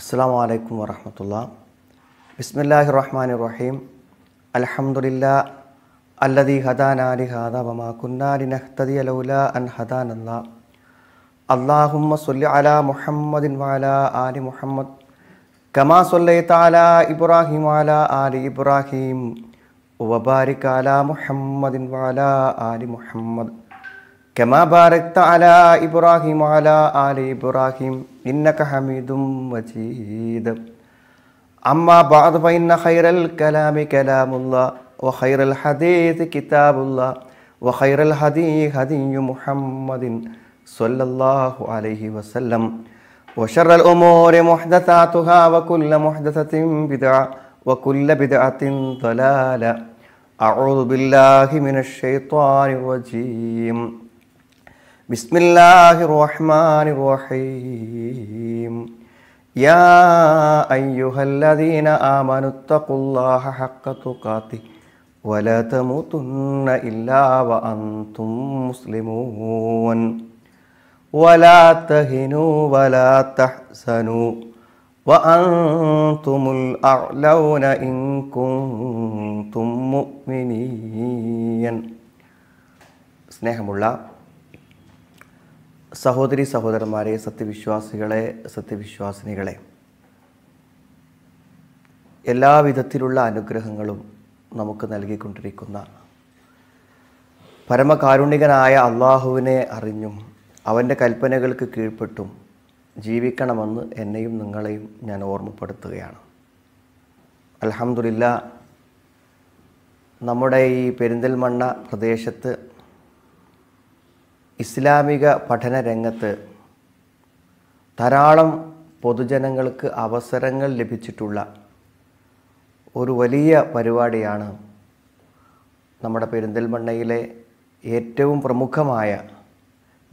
السلام عليكم ورحمة الله بسم الله الرحمن الرحيم الحمد لله الذي هدانا لهذا وما كنا لنهتدي لولا أن هدانا الله اللهم صل على محمد وعلى آل محمد كما صليت على إبراهيم وعلى آل إبراهيم وبارك على محمد وعلى آل محمد كما باركت على إبراهيم وعلى آل إبراهيم إنك حميد مجيد أما بعد فإن خير الكلام كلام الله وخير الحديث كتاب الله وخير الهدي هدي محمد صلى الله عليه وسلم وشر الأمور محدثاتها وكل محدثة بدعة وكل بدعة ضلالة أعوذ بالله من الشيطان الرجيم بسم الله الرحمن الرحيم يا أيها الذين آمنوا اتقوا الله حق تقاته ولا تموتن إلا وأنتم مسلمون ولا تهنوا ولا تحزنوا وأنتم الأعلون إن كنتم مؤمنين الله സഹോദരി സഹോദരന്മാരെ സത്യവിശ്വാസികളെ സത്യവിശ്വാസിനികളെ എല്ലാവിധത്തിലുള്ള അനുഗ്രഹങ്ങളും നമുക്ക് നൽകിക്കൊണ്ടിരിക്കുന്ന പരമകാരുണികനായ അള്ളാഹുവിനെ അറിഞ്ഞും അവൻ്റെ കൽപ്പനകൾക്ക് കീഴ്പ്പെട്ടും ജീവിക്കണമെന്ന് എന്നെയും നിങ്ങളെയും ഞാൻ ഓർമ്മപ്പെടുത്തുകയാണ് അലഹമുല്ല നമ്മുടെ ഈ പെരിന്തൽമണ്ണ പ്രദേശത്ത് ഇസ്ലാമിക പഠന രംഗത്ത് ധാരാളം പൊതുജനങ്ങൾക്ക് അവസരങ്ങൾ ലഭിച്ചിട്ടുള്ള ഒരു വലിയ പരിപാടിയാണ് നമ്മുടെ പെരിന്തൽമണ്ണയിലെ ഏറ്റവും പ്രമുഖമായ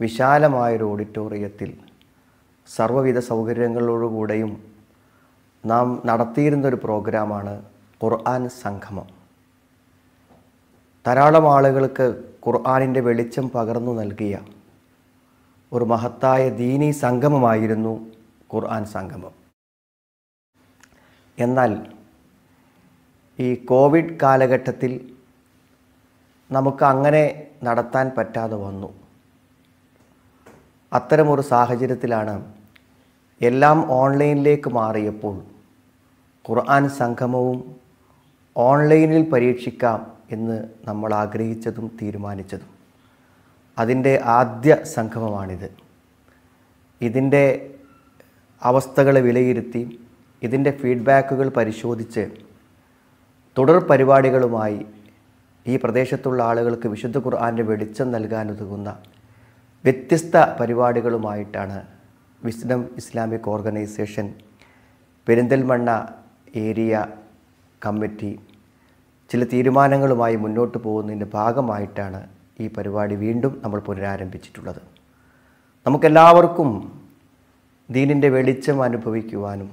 വിശാലമായൊരു ഓഡിറ്റോറിയത്തിൽ സർവ്വവിധ സൗകര്യങ്ങളോടുകൂടെയും നാം നടത്തിയിരുന്നൊരു പ്രോഗ്രാമാണ് ഖുർആൻ സംഗമം ധാരാളം ആളുകൾക്ക് ഖുർആാനിൻ്റെ വെളിച്ചം പകർന്നു നൽകിയ ഒരു മഹത്തായ ദീനി സംഗമമായിരുന്നു ഖുർആൻ സംഗമം എന്നാൽ ഈ കോവിഡ് കാലഘട്ടത്തിൽ നമുക്ക് അങ്ങനെ നടത്താൻ പറ്റാതെ വന്നു അത്തരമൊരു സാഹചര്യത്തിലാണ് എല്ലാം ഓൺലൈനിലേക്ക് മാറിയപ്പോൾ ഖുർആൻ സംഗമവും ഓൺലൈനിൽ പരീക്ഷിക്കാം എന്ന് നമ്മൾ ആഗ്രഹിച്ചതും തീരുമാനിച്ചതും അതിൻ്റെ ആദ്യ സംഗമമാണിത് ഇതിൻ്റെ അവസ്ഥകളെ വിലയിരുത്തി ഇതിൻ്റെ ഫീഡ്ബാക്കുകൾ പരിശോധിച്ച് തുടർ പരിപാടികളുമായി ഈ പ്രദേശത്തുള്ള ആളുകൾക്ക് വിശുദ്ധ ഖുർആാൻ്റെ വെളിച്ചം നൽകാനുതകുന്ന വ്യത്യസ്ത പരിപാടികളുമായിട്ടാണ് Wisdom Islamic Organisation Perinthalmanna area committee ചില തീരുമാനങ്ങളുമായി മുന്നോട്ട് പോകുന്നതിൻ്റെ ഭാഗമായിട്ടാണ് ഈ പരിപാടി വീണ്ടും നമ്മൾ പുനരാരംഭിച്ചിട്ടുള്ളത് നമുക്കെല്ലാവർക്കും ദീനിൻ്റെ വെളിച്ചം അനുഭവിക്കുവാനും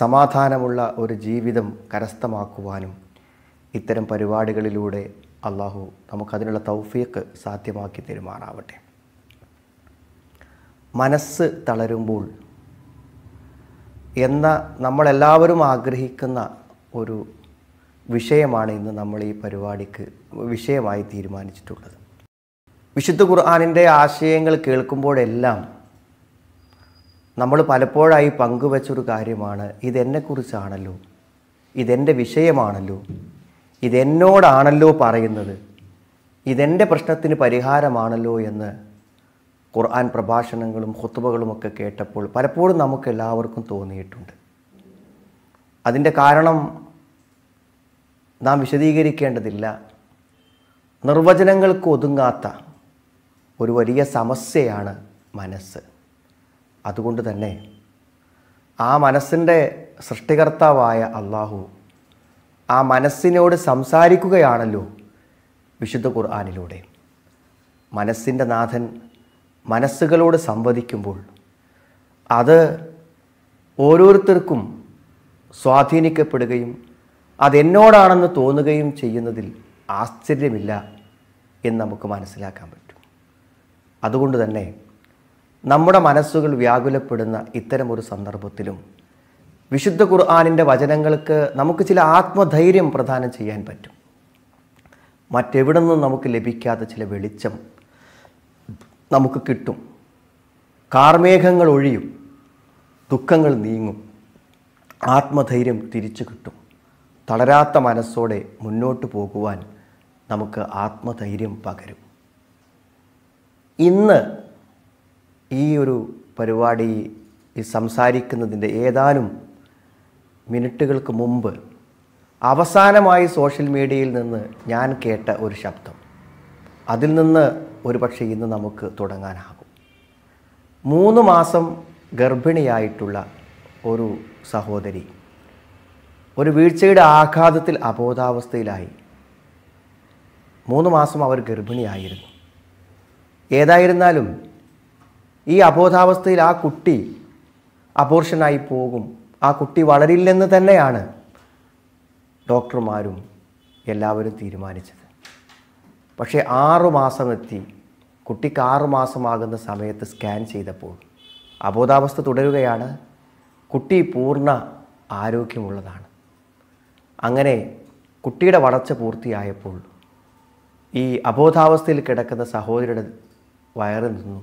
സമാധാനമുള്ള ഒരു ജീവിതം കരസ്ഥമാക്കുവാനും ഇത്തരം പരിപാടികളിലൂടെ അള്ളാഹു നമുക്കതിനുള്ള തൗഫീഖ് സാധ്യമാക്കി തരുമാറാവട്ടെ മനസ്സ് തളരുമ്പോൾ എന്ന നമ്മളെല്ലാവരും ആഗ്രഹിക്കുന്ന ഒരു വിഷയമാണ് ഇന്ന് നമ്മൾ ഈ പരിപാടിക്ക് വിഷയമായി തീരുമാനിച്ചിട്ടുള്ളത് വിശുദ്ധ ഖുർആാനിൻ്റെ ആശയങ്ങൾ കേൾക്കുമ്പോഴെല്ലാം നമ്മൾ പലപ്പോഴായി പങ്കുവച്ചൊരു കാര്യമാണ് ഇതെന്നെക്കുറിച്ചാണല്ലോ ഇതെൻ്റെ വിഷയമാണല്ലോ ഇതെന്നോടാണല്ലോ പറയുന്നത് ഇതെൻ്റെ പ്രശ്നത്തിന് പരിഹാരമാണല്ലോ എന്ന് ഖുർആൻ പ്രഭാഷണങ്ങളും ഹുത്തുബകളുമൊക്കെ കേട്ടപ്പോൾ പലപ്പോഴും നമുക്ക് എല്ലാവർക്കും തോന്നിയിട്ടുണ്ട് അതിൻ്റെ കാരണം നാം വിശദീകരിക്കേണ്ടതില്ല നിർവചനങ്ങൾക്ക് ഒതുങ്ങാത്ത ഒരു വലിയ സമസ്യയാണ് മനസ്സ് അതുകൊണ്ട് തന്നെ ആ മനസ്സിൻ്റെ സൃഷ്ടികർത്താവായ അള്ളാഹു ആ മനസ്സിനോട് സംസാരിക്കുകയാണല്ലോ വിശുദ്ധ ഖുർആാനിലൂടെ മനസ്സിൻ്റെ നാഥൻ മനസ്സുകളോട് സംവദിക്കുമ്പോൾ അത് ഓരോരുത്തർക്കും സ്വാധീനിക്കപ്പെടുകയും അതെന്നോടാണെന്ന് തോന്നുകയും ചെയ്യുന്നതിൽ ആശ്ചര്യമില്ല എന്ന് നമുക്ക് മനസ്സിലാക്കാൻ പറ്റും അതുകൊണ്ട് തന്നെ നമ്മുടെ മനസ്സുകൾ വ്യാകുലപ്പെടുന്ന ഇത്തരമൊരു സന്ദർഭത്തിലും വിശുദ്ധ ഖുർആാനിൻ്റെ വചനങ്ങൾക്ക് നമുക്ക് ചില ആത്മധൈര്യം പ്രദാനം ചെയ്യാൻ പറ്റും മറ്റെവിടെ നിന്നും നമുക്ക് ലഭിക്കാത്ത ചില വെളിച്ചം നമുക്ക് കിട്ടും കാർമേഘങ്ങൾ ഒഴിയും ദുഃഖങ്ങൾ നീങ്ങും ആത്മധൈര്യം തിരിച്ചു കിട്ടും തളരാത്ത മനസ്സോടെ മുന്നോട്ട് പോകുവാൻ നമുക്ക് ആത്മധൈര്യം പകരും ഇന്ന് ഈ ഒരു പരിപാടി സംസാരിക്കുന്നതിൻ്റെ ഏതാനും മിനിറ്റുകൾക്ക് മുമ്പ് അവസാനമായി സോഷ്യൽ മീഡിയയിൽ നിന്ന് ഞാൻ കേട്ട ഒരു ശബ്ദം അതിൽ നിന്ന് ഒരു പക്ഷേ ഇന്ന് നമുക്ക് തുടങ്ങാനാകും മൂന്ന് മാസം ഗർഭിണിയായിട്ടുള്ള ഒരു സഹോദരി ഒരു വീഴ്ചയുടെ ആഘാതത്തിൽ അബോധാവസ്ഥയിലായി മൂന്ന് മാസം അവർ ഗർഭിണിയായിരുന്നു ഏതായിരുന്നാലും ഈ അബോധാവസ്ഥയിൽ ആ കുട്ടി അബോർഷനായി പോകും ആ കുട്ടി വളരില്ലെന്ന് തന്നെയാണ് ഡോക്ടർമാരും എല്ലാവരും തീരുമാനിച്ചത് പക്ഷേ ആറു മാസമെത്തി കുട്ടിക്ക് ആറുമാസമാകുന്ന സമയത്ത് സ്കാൻ ചെയ്തപ്പോൾ അബോധാവസ്ഥ തുടരുകയാണ് കുട്ടി പൂർണ്ണ ആരോഗ്യമുള്ളതാണ് അങ്ങനെ കുട്ടിയുടെ വളർച്ച പൂർത്തിയായപ്പോൾ ഈ അബോധാവസ്ഥയിൽ കിടക്കുന്ന സഹോദരിയുടെ വയറിൽ നിന്നും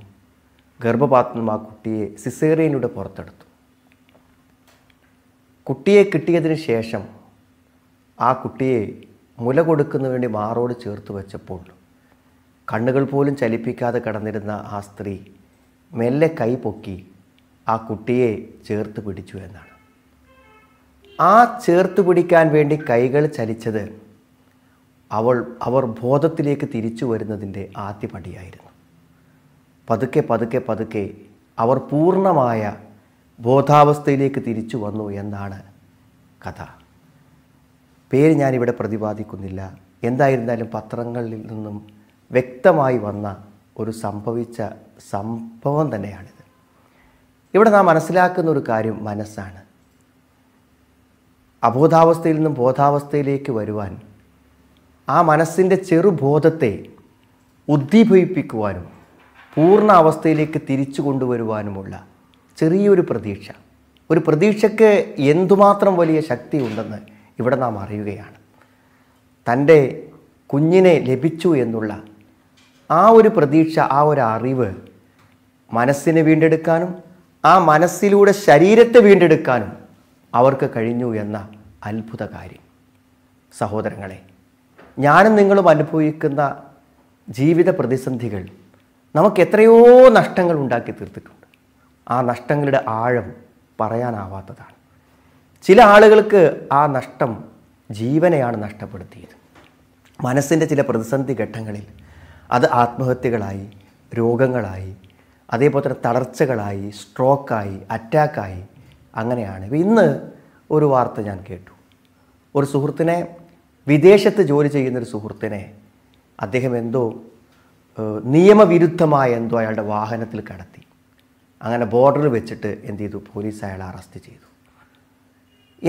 ഗർഭപാത്രം ആ കുട്ടിയെ സിസേറിയനിലൂടെ പുറത്തെടുത്തു കുട്ടിയെ കിട്ടിയതിന് ശേഷം ആ കുട്ടിയെ മുല കൊടുക്കുന്ന വേണ്ടി മാറോട് ചേർത്ത് വെച്ചപ്പോൾ കണ്ണുകൾ പോലും ചലിപ്പിക്കാതെ കിടന്നിരുന്ന ആ സ്ത്രീ മെല്ലെ കൈ പൊക്കി ആ കുട്ടിയെ ചേർത്ത് പിടിച്ചു എന്നാണ് ആ ചേർത്ത് പിടിക്കാൻ വേണ്ടി കൈകൾ ചലിച്ചത് അവൾ അവർ ബോധത്തിലേക്ക് തിരിച്ചു വരുന്നതിൻ്റെ ആദ്യപടിയായിരുന്നു പതുക്കെ പതുക്കെ പതുക്കെ അവർ പൂർണ്ണമായ ബോധാവസ്ഥയിലേക്ക് തിരിച്ചു വന്നു എന്നാണ് കഥ പേര് ഞാനിവിടെ പ്രതിപാദിക്കുന്നില്ല എന്തായിരുന്നാലും പത്രങ്ങളിൽ നിന്നും വ്യക്തമായി വന്ന ഒരു സംഭവിച്ച സംഭവം തന്നെയാണിത് ഇവിടെ നാം മനസ്സിലാക്കുന്ന ഒരു കാര്യം മനസ്സാണ് അബോധാവസ്ഥയിൽ നിന്നും ബോധാവസ്ഥയിലേക്ക് വരുവാൻ ആ മനസ്സിൻ്റെ ചെറുബോധത്തെ ഉദ്ദീപിപ്പിക്കുവാനും പൂർണ്ണ അവസ്ഥയിലേക്ക് തിരിച്ചു കൊണ്ടുവരുവാനുമുള്ള ചെറിയൊരു പ്രതീക്ഷ ഒരു പ്രതീക്ഷയ്ക്ക് എന്തുമാത്രം വലിയ ശക്തി ഉണ്ടെന്ന് ഇവിടെ നാം അറിയുകയാണ് തൻ്റെ കുഞ്ഞിനെ ലഭിച്ചു എന്നുള്ള ആ ഒരു പ്രതീക്ഷ ആ ഒരു അറിവ് മനസ്സിനെ വീണ്ടെടുക്കാനും ആ മനസ്സിലൂടെ ശരീരത്തെ വീണ്ടെടുക്കാനും അവർക്ക് കഴിഞ്ഞു എന്ന അത്ഭുത കാര്യം സഹോദരങ്ങളെ ഞാനും നിങ്ങളും അനുഭവിക്കുന്ന ജീവിത പ്രതിസന്ധികൾ നമുക്ക് എത്രയോ നഷ്ടങ്ങൾ ഉണ്ടാക്കി തീർത്തിട്ടുണ്ട് ആ നഷ്ടങ്ങളുടെ ആഴം പറയാനാവാത്തതാണ് ചില ആളുകൾക്ക് ആ നഷ്ടം ജീവനെയാണ് നഷ്ടപ്പെടുത്തിയത് മനസ്സിൻ്റെ ചില പ്രതിസന്ധി ഘട്ടങ്ങളിൽ അത് ആത്മഹത്യകളായി രോഗങ്ങളായി അതേപോലെ തന്നെ തളർച്ചകളായി സ്ട്രോക്കായി അറ്റാക്കായി അങ്ങനെയാണ് ഇന്ന് ഒരു വാർത്ത ഞാൻ കേട്ടു ഒരു സുഹൃത്തിനെ വിദേശത്ത് ജോലി ചെയ്യുന്നൊരു സുഹൃത്തിനെ അദ്ദേഹം എന്തോ നിയമവിരുദ്ധമായ എന്തോ അയാളുടെ വാഹനത്തിൽ കടത്തി അങ്ങനെ ബോർഡറിൽ വെച്ചിട്ട് എന്ത് ചെയ്തു പോലീസ് അയാളെ അറസ്റ്റ് ചെയ്തു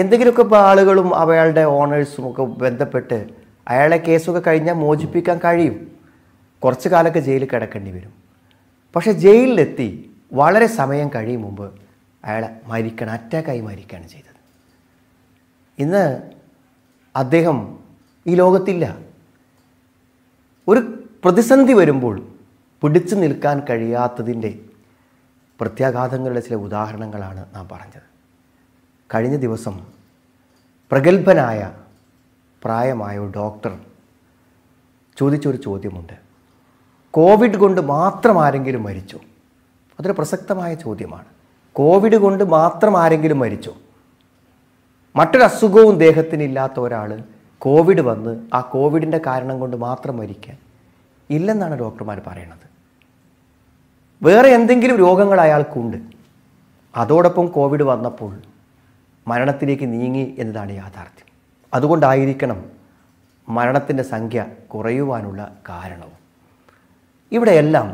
എന്തെങ്കിലുമൊക്കെ ഇപ്പോൾ ആളുകളും അയാളുടെ ഓണേഴ്സും ഒക്കെ ബന്ധപ്പെട്ട് അയാളെ കേസൊക്കെ കഴിഞ്ഞാൽ മോചിപ്പിക്കാൻ കഴിയും കുറച്ച് കാലമൊക്കെ ജയിലിൽ കിടക്കേണ്ടി വരും പക്ഷേ ജയിലിലെത്തി വളരെ സമയം കഴിയും മുമ്പ് അയാൾ മരിക്കണം അറ്റാക്കായി മരിക്കുകയാണ് ചെയ്തത് ഇന്ന് അദ്ദേഹം ഈ ലോകത്തില്ല ഒരു പ്രതിസന്ധി വരുമ്പോൾ പിടിച്ചു നിൽക്കാൻ കഴിയാത്തതിൻ്റെ പ്രത്യാഘാതങ്ങളുടെ ചില ഉദാഹരണങ്ങളാണ് നാം പറഞ്ഞത് കഴിഞ്ഞ ദിവസം പ്രഗത്ഭനായ പ്രായമായ ഒരു ഡോക്ടർ ചോദിച്ചൊരു ചോദ്യമുണ്ട് കോവിഡ് കൊണ്ട് മാത്രം ആരെങ്കിലും മരിച്ചു അതൊരു പ്രസക്തമായ ചോദ്യമാണ് കോവിഡ് കൊണ്ട് മാത്രം ആരെങ്കിലും മരിച്ചോ മറ്റൊരസുഖവും ദേഹത്തിനില്ലാത്ത ഒരാൾ കോവിഡ് വന്ന് ആ കോവിഡിൻ്റെ കാരണം കൊണ്ട് മാത്രം മരിക്കാൻ ഇല്ലെന്നാണ് ഡോക്ടർമാർ പറയണത് വേറെ എന്തെങ്കിലും രോഗങ്ങൾ അയാൾക്കുണ്ട് അതോടൊപ്പം കോവിഡ് വന്നപ്പോൾ മരണത്തിലേക്ക് നീങ്ങി എന്നതാണ് യാഥാർത്ഥ്യം അതുകൊണ്ടായിരിക്കണം മരണത്തിൻ്റെ സംഖ്യ കുറയുവാനുള്ള കാരണവും ഇവിടെയെല്ലാം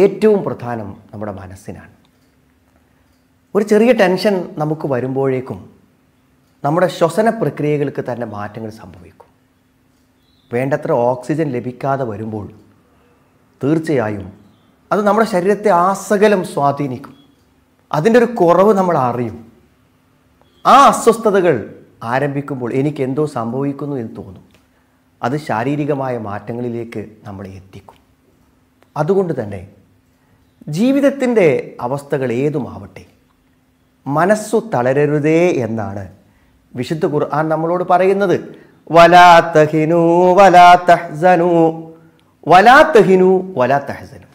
ഏറ്റവും പ്രധാനം നമ്മുടെ മനസ്സിനാണ് ഒരു ചെറിയ ടെൻഷൻ നമുക്ക് വരുമ്പോഴേക്കും നമ്മുടെ ശ്വസന പ്രക്രിയകൾക്ക് തന്നെ മാറ്റങ്ങൾ സംഭവിക്കും വേണ്ടത്ര ഓക്സിജൻ ലഭിക്കാതെ വരുമ്പോൾ തീർച്ചയായും അത് നമ്മുടെ ശരീരത്തെ ആസകലം സ്വാധീനിക്കും അതിൻ്റെ ഒരു കുറവ് നമ്മൾ അറിയും ആ അസ്വസ്ഥതകൾ ആരംഭിക്കുമ്പോൾ എനിക്ക് എന്തോ സംഭവിക്കുന്നു എന്ന് തോന്നും അത് ശാരീരികമായ മാറ്റങ്ങളിലേക്ക് നമ്മളെ എത്തിക്കും അതുകൊണ്ട് തന്നെ ജീവിതത്തിൻ്റെ അവസ്ഥകൾ ഏതുമാവട്ടെ മനസ്സു തളരരുതേ എന്നാണ് വിശുദ്ധ ഖുർആൻ നമ്മളോട് പറയുന്നത് വലാ തഹിനു വലാ തഹ്സനു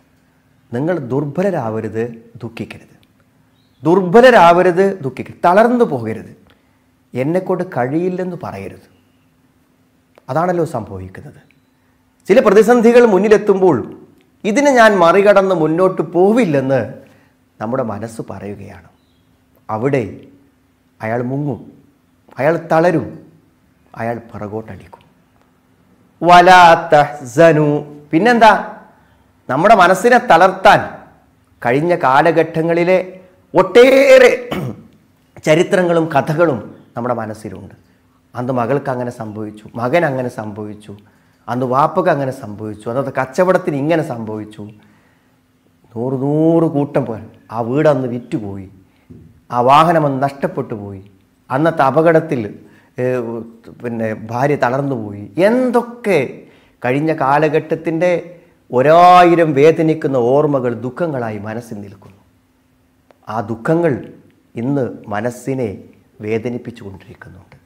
നിങ്ങൾ ദുർബലരാവരുത് ദുഃഖിക്കരുത് ദുർബലരാവരുത് ദുഃഖിക്കരുത് തളർന്നു പോകരുത് എന്നെക്കൊണ്ട് കഴിയില്ലെന്ന് പറയരുത് അതാണല്ലോ സംഭവിക്കുന്നത് ചില പ്രതിസന്ധികൾ മുന്നിലെത്തുമ്പോൾ ഇതിനെ ഞാൻ മറികടന്ന് മുന്നോട്ട് പോവില്ലെന്ന് നമ്മുടെ മനസ്സ് പറയുകയാണ് അവിടെ അയാൾ മുങ്ങും അയാൾ തളരും അയാൾ പിറകോട്ടടിക്കും വല തഹ്സനു പിന്നെന്താ നമ്മുടെ മനസ്സിനെ തളർത്താൻ കഴിഞ്ഞ കാലഘട്ടങ്ങളിലെ ഒട്ടേറെ ചരിത്രങ്ങളും കഥകളും നമ്മുടെ മനസ്സിലുണ്ട് അന്ന് മകൾക്ക് അങ്ങനെ സംഭവിച്ചു മകൻ അങ്ങനെ സംഭവിച്ചു അന്ന് വാപ്പക്ക് അങ്ങനെ സംഭവിച്ചു അന്നത്തെ കച്ചവടത്തിന് ഇങ്ങനെ സംഭവിച്ചു നൂറ് നൂറ് കൂട്ടം പോലെ ആ വീട് അന്ന് വിറ്റുപോയി ആ അന്ന് നഷ്ടപ്പെട്ടു പോയി അന്നത്തെ അപകടത്തിൽ പിന്നെ ഭാര്യ തളർന്നുപോയി എന്തൊക്കെ കഴിഞ്ഞ കാലഘട്ടത്തിൻ്റെ ഒരായിരം വേദനിക്കുന്ന ഓർമ്മകൾ ദുഃഖങ്ങളായി മനസ്സിൽ നിൽക്കുന്നു ആ ദുഃഖങ്ങൾ ഇന്ന് മനസ്സിനെ കൊണ്ടിരിക്കുന്നുണ്ട്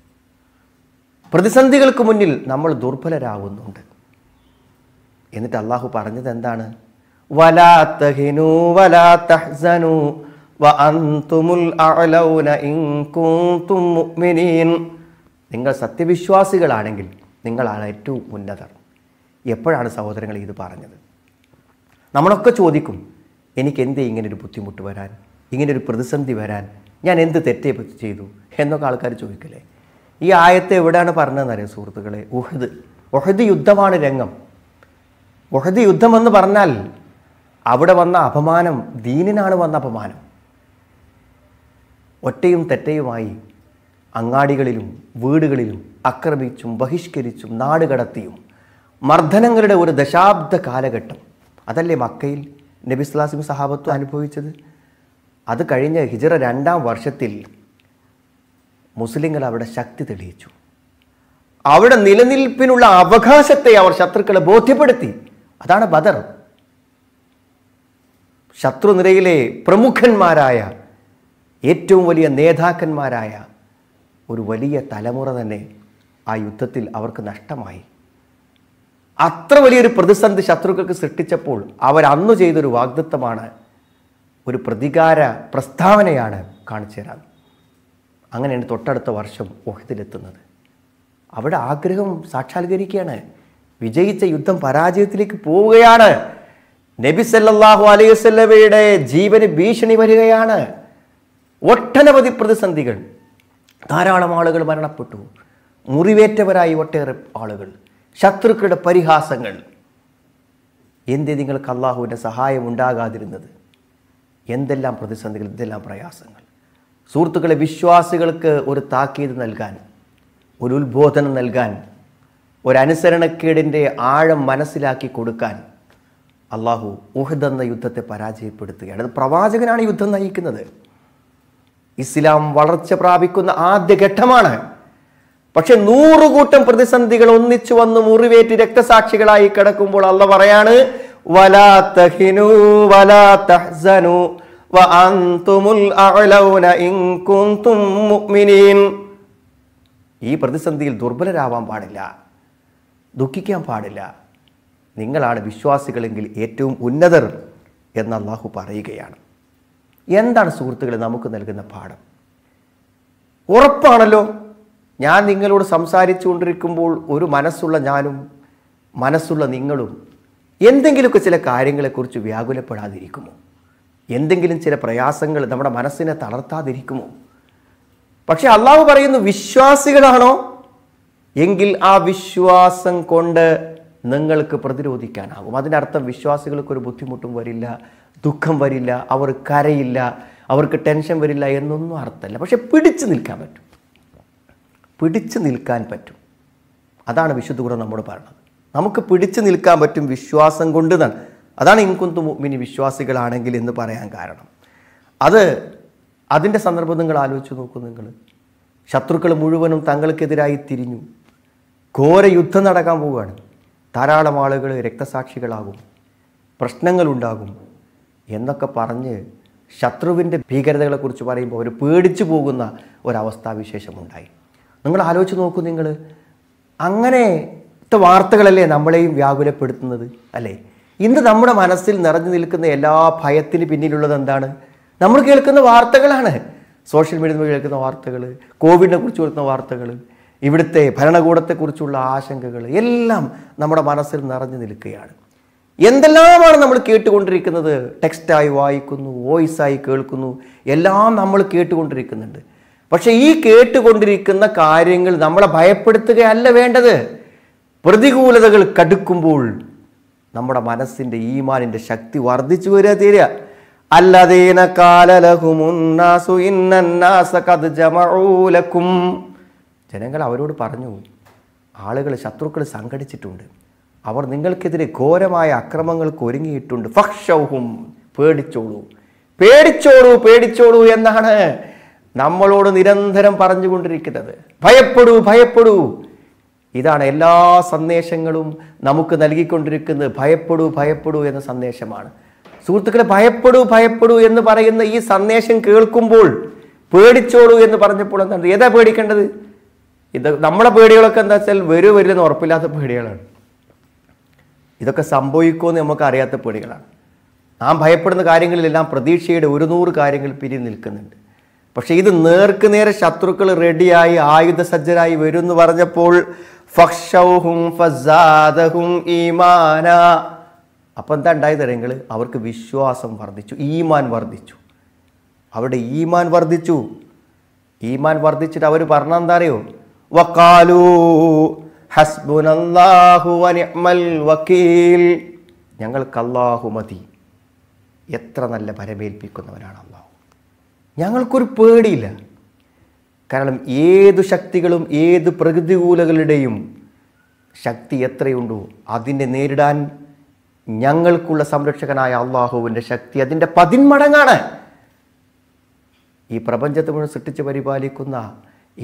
പ്രതിസന്ധികൾക്ക് മുന്നിൽ നമ്മൾ ദുർബലരാകുന്നുണ്ട് എന്നിട്ട് അള്ളാഹു പറഞ്ഞത് എന്താണ് വലാ തഹിനു വലാ തഹ്സനു നിങ്ങൾ സത്യവിശ്വാസികളാണെങ്കിൽ നിങ്ങളാണ് ഏറ്റവും ഉന്നതർ എപ്പോഴാണ് സഹോദരങ്ങൾ ഇത് പറഞ്ഞത് നമ്മളൊക്കെ ചോദിക്കും എനിക്ക് എന്തേ ഇങ്ങനൊരു ബുദ്ധിമുട്ട് വരാൻ ഇങ്ങനൊരു പ്രതിസന്ധി വരാൻ ഞാൻ എന്ത് തെറ്റേ ചെയ്തു എന്നൊക്കെ ആൾക്കാർ ചോദിക്കല്ലേ ഈ ആയത്തെ എവിടെയാണ് പറഞ്ഞതെന്നറിയാം സുഹൃത്തുക്കളെ ഉഹദ് ഒഹദ് യുദ്ധമാണ് രംഗം ഒഹദ് യുദ്ധമെന്ന് പറഞ്ഞാൽ അവിടെ വന്ന അപമാനം ദീനിനാണ് വന്ന അപമാനം ഒറ്റയും തെറ്റയുമായി അങ്ങാടികളിലും വീടുകളിലും അക്രമിച്ചും ബഹിഷ്കരിച്ചും നാടുകടത്തിയും മർദ്ദനങ്ങളുടെ ഒരു ദശാബ്ദ കാലഘട്ടം അതല്ലേ മക്കയിൽ നബി നബിസ്ലാസിം സഹാബത്വം അനുഭവിച്ചത് അത് കഴിഞ്ഞ ഹിജറ രണ്ടാം വർഷത്തിൽ മുസ്ലിങ്ങൾ അവിടെ ശക്തി തെളിയിച്ചു അവിടെ നിലനിൽപ്പിനുള്ള അവകാശത്തെ അവർ ശത്രുക്കളെ ബോധ്യപ്പെടുത്തി അതാണ് ബദർ ശത്രുനിരയിലെ പ്രമുഖന്മാരായ ഏറ്റവും വലിയ നേതാക്കന്മാരായ ഒരു വലിയ തലമുറ തന്നെ ആ യുദ്ധത്തിൽ അവർക്ക് നഷ്ടമായി അത്ര വലിയൊരു പ്രതിസന്ധി ശത്രുക്കൾക്ക് സൃഷ്ടിച്ചപ്പോൾ അവരന്നു ചെയ്തൊരു വാഗ്ദത്വമാണ് ഒരു പ്രതികാര പ്രസ്താവനയാണ് കാണിച്ചു തരാൻ അങ്ങനെയാണ് തൊട്ടടുത്ത വർഷം ഓഹത്തിലെത്തുന്നത് അവിടെ ആഗ്രഹം സാക്ഷാത്കരിക്കുകയാണ് വിജയിച്ച യുദ്ധം പരാജയത്തിലേക്ക് പോവുകയാണ് നബി സല്ലാഹു അലൈഹി ജീവന് ഭീഷണി വരികയാണ് ഒട്ടനവധി പ്രതിസന്ധികൾ ധാരാളം ആളുകൾ മരണപ്പെട്ടു മുറിവേറ്റവരായി ഒട്ടേറെ ആളുകൾ ശത്രുക്കളുടെ പരിഹാസങ്ങൾ എന്തേ നിങ്ങൾക്ക് അള്ളാഹുവിൻ്റെ സഹായം ഉണ്ടാകാതിരുന്നത് എന്തെല്ലാം പ്രതിസന്ധികൾ എന്തെല്ലാം പ്രയാസങ്ങൾ സുഹൃത്തുക്കളെ വിശ്വാസികൾക്ക് ഒരു താക്കീത് നൽകാൻ ഒരു ഉത്ബോധനം നൽകാൻ ഒരനുസരണക്കേടിൻ്റെ ആഴം മനസ്സിലാക്കി കൊടുക്കാൻ അള്ളാഹു ഊഹദ് എന്ന യുദ്ധത്തെ പരാജയപ്പെടുത്തുകയാണ് അത് പ്രവാചകനാണ് യുദ്ധം നയിക്കുന്നത് ഇസ്ലാം വളർച്ച പ്രാപിക്കുന്ന ആദ്യ ഘട്ടമാണ് പക്ഷെ നൂറുകൂട്ടം പ്രതിസന്ധികൾ ഒന്നിച്ചു വന്ന് മുറിവേറ്റ് രക്തസാക്ഷികളായി കിടക്കുമ്പോൾ അള്ള പറയാണ് വലാ തഹിനു വലാ തഹ്സനു ഈ പ്രതിസന്ധിയിൽ ദുർബലരാവാൻ പാടില്ല ദുഃഖിക്കാൻ പാടില്ല നിങ്ങളാണ് വിശ്വാസികളെങ്കിൽ ഏറ്റവും ഉന്നതർ എന്ന് അള്ളാഹു പറയുകയാണ് എന്താണ് സുഹൃത്തുക്കളെ നമുക്ക് നൽകുന്ന പാഠം ഉറപ്പാണല്ലോ ഞാൻ നിങ്ങളോട് സംസാരിച്ചു കൊണ്ടിരിക്കുമ്പോൾ ഒരു മനസ്സുള്ള ഞാനും മനസ്സുള്ള നിങ്ങളും എന്തെങ്കിലുമൊക്കെ ചില കാര്യങ്ങളെക്കുറിച്ച് വ്യാകുലപ്പെടാതിരിക്കുമോ എന്തെങ്കിലും ചില പ്രയാസങ്ങൾ നമ്മുടെ മനസ്സിനെ തളർത്താതിരിക്കുമോ പക്ഷെ അള്ളാഹു പറയുന്നു വിശ്വാസികളാണോ എങ്കിൽ ആ വിശ്വാസം കൊണ്ട് നിങ്ങൾക്ക് പ്രതിരോധിക്കാനാകും അതിനർത്ഥം വിശ്വാസികൾക്ക് ഒരു ബുദ്ധിമുട്ടും വരില്ല ദുഃഖം വരില്ല അവർ കരയില്ല അവർക്ക് ടെൻഷൻ വരില്ല എന്നൊന്നും അർത്ഥമല്ല പക്ഷെ പിടിച്ചു നിൽക്കാൻ പറ്റും പിടിച്ചു നിൽക്കാൻ പറ്റും അതാണ് വിശുദ്ധ കൂടെ നമ്മോട് പറയുന്നത് നമുക്ക് പിടിച്ചു നിൽക്കാൻ പറ്റും വിശ്വാസം കൊണ്ട് തന്നെ അതാണ് ഇൻകുന്തു മിനി വിശ്വാസികളാണെങ്കിൽ എന്ന് പറയാൻ കാരണം അത് അതിൻ്റെ സന്ദർഭം നിങ്ങൾ ആലോചിച്ച് നോക്കൂ നിങ്ങൾ ശത്രുക്കൾ മുഴുവനും തങ്ങൾക്കെതിരായി തിരിഞ്ഞു ഘോര യുദ്ധം നടക്കാൻ പോവുകയാണ് ധാരാളം ആളുകൾ രക്തസാക്ഷികളാകും പ്രശ്നങ്ങളുണ്ടാകും എന്നൊക്കെ പറഞ്ഞ് ശത്രുവിൻ്റെ ഭീകരതകളെക്കുറിച്ച് പറയുമ്പോൾ അവർ പേടിച്ചു പോകുന്ന ഒരവസ്ഥാവിശേഷമുണ്ടായി നിങ്ങൾ ആലോചിച്ച് നോക്കൂ നിങ്ങൾ അങ്ങനത്തെ വാർത്തകളല്ലേ നമ്മളെയും വ്യാകുലപ്പെടുത്തുന്നത് അല്ലേ ഇന്ന് നമ്മുടെ മനസ്സിൽ നിറഞ്ഞു നിൽക്കുന്ന എല്ലാ ഭയത്തിന് പിന്നിലുള്ളത് എന്താണ് നമ്മൾ കേൾക്കുന്ന വാർത്തകളാണ് സോഷ്യൽ മീഡിയയിൽ കേൾക്കുന്ന വാർത്തകൾ കോവിഡിനെ കുറിച്ച് കൊടുക്കുന്ന വാർത്തകൾ ഇവിടുത്തെ ഭരണകൂടത്തെക്കുറിച്ചുള്ള ആശങ്കകൾ എല്ലാം നമ്മുടെ മനസ്സിൽ നിറഞ്ഞു നിൽക്കുകയാണ് എന്തെല്ലാമാണ് നമ്മൾ കേട്ടുകൊണ്ടിരിക്കുന്നത് ടെക്സ്റ്റായി വായിക്കുന്നു വോയിസായി കേൾക്കുന്നു എല്ലാം നമ്മൾ കേട്ടുകൊണ്ടിരിക്കുന്നുണ്ട് പക്ഷേ ഈ കേട്ടുകൊണ്ടിരിക്കുന്ന കാര്യങ്ങൾ നമ്മളെ ഭയപ്പെടുത്തുകയല്ല വേണ്ടത് പ്രതികൂലതകൾ കടുക്കുമ്പോൾ നമ്മുടെ മനസ്സിൻ്റെ ഈമാനിൻ്റെ ശക്തി വർദ്ധിച്ചു വരിക തീരുക അല്ലതീന കാലലഹുമുന്നാസു ജനങ്ങൾ അവരോട് പറഞ്ഞു ആളുകൾ ശത്രുക്കൾ സംഘടിച്ചിട്ടുണ്ട് അവർ നിങ്ങൾക്കെതിരെ ഘോരമായ അക്രമങ്ങൾക്ക് ഒരുങ്ങിയിട്ടുണ്ട് ഫക്ഷൗഹും പേടിച്ചോളൂ പേടിച്ചോളൂ പേടിച്ചോളൂ എന്നാണ് നമ്മളോട് നിരന്തരം പറഞ്ഞുകൊണ്ടിരിക്കുന്നത് ഭയപ്പെടൂ ഭയപ്പെടൂ ഇതാണ് എല്ലാ സന്ദേശങ്ങളും നമുക്ക് നൽകിക്കൊണ്ടിരിക്കുന്നത് ഭയപ്പെടൂ ഭയപ്പെടൂ എന്ന സന്ദേശമാണ് സുഹൃത്തുക്കളെ ഭയപ്പെടൂ ഭയപ്പെടൂ എന്ന് പറയുന്ന ഈ സന്ദേശം കേൾക്കുമ്പോൾ പേടിച്ചോളൂ എന്ന് പറഞ്ഞപ്പോൾ എന്താണ് ഏതാ പേടിക്കേണ്ടത് ഇത് നമ്മുടെ പേടികളൊക്കെ എന്താ വെച്ചാൽ വരൂ വരില്ലെന്ന് ഉറപ്പില്ലാത്ത പേടികളാണ് ഇതൊക്കെ സംഭവിക്കുമെന്ന് നമുക്ക് അറിയാത്ത പേടികളാണ് നാം ഭയപ്പെടുന്ന കാര്യങ്ങളിലെല്ലാം പ്രതീക്ഷയുടെ ഒരു നൂറ് കാര്യങ്ങൾ പിരിഞ്ഞു നിൽക്കുന്നുണ്ട് പക്ഷേ ഇത് നേർക്ക് നേരെ ശത്രുക്കൾ റെഡിയായി ആയുധസജ്ജരായി വരും എന്ന് പറഞ്ഞപ്പോൾ ഈമാന അപ്പം എന്താ ഉണ്ടായത് നിങ്ങൾ അവർക്ക് വിശ്വാസം വർദ്ധിച്ചു ഈമാൻ വർദ്ധിച്ചു അവരുടെ ഈമാൻ വർദ്ധിച്ചു ഈമാൻ വർദ്ധിച്ചിട്ട് അവർ പറഞ്ഞെന്താ അറിയോ വക്കാലൂ ഹസ്ബുനല്ലാഹു ഞങ്ങൾക്ക് അള്ളാഹു മതി എത്ര നല്ല പരമേൽപ്പിക്കുന്നവനാണ് അള്ളാഹു ഞങ്ങൾക്കൊരു പേടിയില്ല കാരണം ഏതു ശക്തികളും ഏത് പ്രകൃതികൂലകളുടെയും ശക്തി എത്രയുണ്ടോ അതിനെ നേരിടാൻ ഞങ്ങൾക്കുള്ള സംരക്ഷകനായ അള്ളാഹുവിൻ്റെ ശക്തി അതിൻ്റെ പതിന്മടങ്ങാണ് ഈ പ്രപഞ്ചത്തെ മുഴുവൻ സൃഷ്ടിച്ച് പരിപാലിക്കുന്ന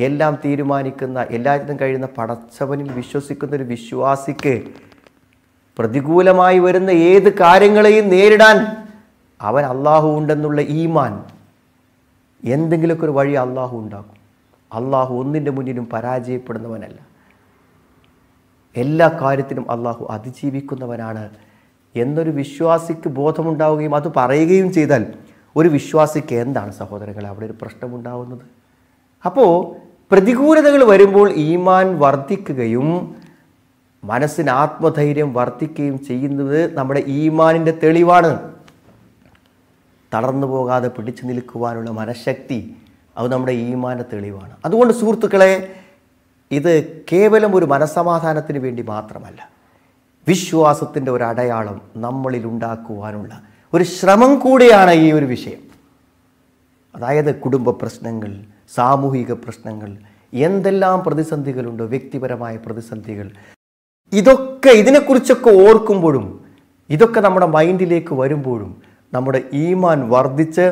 എല്ലാം തീരുമാനിക്കുന്ന എല്ലാത്തിനും കഴിയുന്ന പടച്ചവനിൽ വിശ്വസിക്കുന്ന ഒരു വിശ്വാസിക്ക് പ്രതികൂലമായി വരുന്ന ഏത് കാര്യങ്ങളെയും നേരിടാൻ അവൻ അള്ളാഹു ഉണ്ടെന്നുള്ള ഈമാൻ എന്തെങ്കിലുമൊക്കെ ഒരു വഴി അള്ളാഹു ഉണ്ടാക്കും അള്ളാഹു ഒന്നിൻ്റെ മുന്നിലും പരാജയപ്പെടുന്നവനല്ല എല്ലാ കാര്യത്തിനും അള്ളാഹു അതിജീവിക്കുന്നവനാണ് എന്നൊരു വിശ്വാസിക്ക് ബോധമുണ്ടാവുകയും അത് പറയുകയും ചെയ്താൽ ഒരു വിശ്വാസിക്ക് എന്താണ് സഹോദരങ്ങളെ അവിടെ ഒരു പ്രശ്നമുണ്ടാവുന്നത് അപ്പോൾ പ്രതികൂലതകൾ വരുമ്പോൾ ഈമാൻ വർദ്ധിക്കുകയും മനസ്സിന് ആത്മധൈര്യം വർദ്ധിക്കുകയും ചെയ്യുന്നത് നമ്മുടെ ഈമാനിൻ്റെ തെളിവാണ് തളർന്നു പോകാതെ പിടിച്ചു നിൽക്കുവാനുള്ള മനഃശക്തി അത് നമ്മുടെ ഈമാൻ്റെ തെളിവാണ് അതുകൊണ്ട് സുഹൃത്തുക്കളെ ഇത് കേവലം ഒരു മനസ്സമാധാനത്തിന് വേണ്ടി മാത്രമല്ല വിശ്വാസത്തിൻ്റെ ഒരു അടയാളം നമ്മളിൽ ഉണ്ടാക്കുവാനുള്ള ഒരു ശ്രമം കൂടിയാണ് ഈ ഒരു വിഷയം അതായത് കുടുംബ പ്രശ്നങ്ങൾ സാമൂഹിക പ്രശ്നങ്ങൾ എന്തെല്ലാം പ്രതിസന്ധികളുണ്ട് വ്യക്തിപരമായ പ്രതിസന്ധികൾ ഇതൊക്കെ ഇതിനെക്കുറിച്ചൊക്കെ ഓർക്കുമ്പോഴും ഇതൊക്കെ നമ്മുടെ മൈൻഡിലേക്ക് വരുമ്പോഴും നമ്മുടെ ഈമാൻ വർദ്ധിച്ച്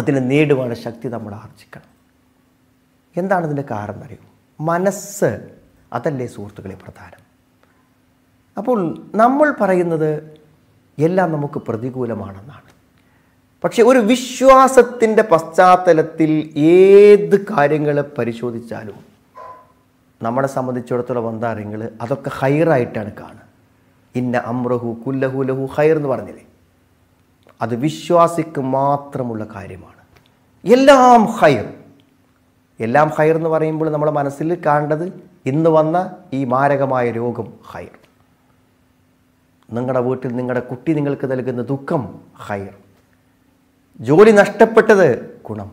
അതിനെ നേടുവാനുള്ള ശക്തി നമ്മൾ ആർജിക്കണം എന്താണ് കാരണം അറിയൂ മനസ്സ് അതല്ലേ സുഹൃത്തുക്കളെ പ്രധാനം അപ്പോൾ നമ്മൾ പറയുന്നത് എല്ലാം നമുക്ക് പ്രതികൂലമാണെന്നാണ് പക്ഷെ ഒരു വിശ്വാസത്തിൻ്റെ പശ്ചാത്തലത്തിൽ ഏത് കാര്യങ്ങൾ പരിശോധിച്ചാലും നമ്മളെ സംബന്ധിച്ചിടത്തോളം എന്താ അറിയങ്ങൾ അതൊക്കെ ഹൈറായിട്ടാണ് കാണുക ഇന്ന അമ്രഹു കുല്ലഹു ലഹു ഹൈർ എന്ന് പറഞ്ഞില്ലേ അത് വിശ്വാസിക്ക് മാത്രമുള്ള കാര്യമാണ് എല്ലാം ഹൈർ എല്ലാം ഹൈർ എന്ന് പറയുമ്പോൾ നമ്മൾ മനസ്സിൽ കാണേണ്ടത് ഇന്ന് വന്ന ഈ മാരകമായ രോഗം ഹൈർ നിങ്ങളുടെ വീട്ടിൽ നിങ്ങളുടെ കുട്ടി നിങ്ങൾക്ക് നൽകുന്ന ദുഃഖം ഹൈർ ജോലി നഷ്ടപ്പെട്ടത് ഗുണം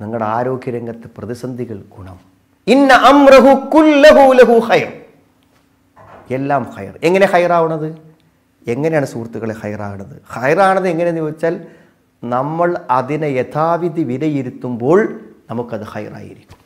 നിങ്ങളുടെ ആരോഗ്യരംഗത്ത് പ്രതിസന്ധികൾ ഗുണം ഇന്ന അമ്രഹു കുല്ലഹു ലഹു ഹയർ എല്ലാം ഹയർ എങ്ങനെ ഹയറാവണത് എങ്ങനെയാണ് സുഹൃത്തുക്കളെ ഹയറാകണത് ഹയറാണത് എങ്ങനെയെന്ന് ചോദിച്ചാൽ നമ്മൾ അതിനെ യഥാവിധി വിലയിരുത്തുമ്പോൾ നമുക്കത് ഹയറായിരിക്കും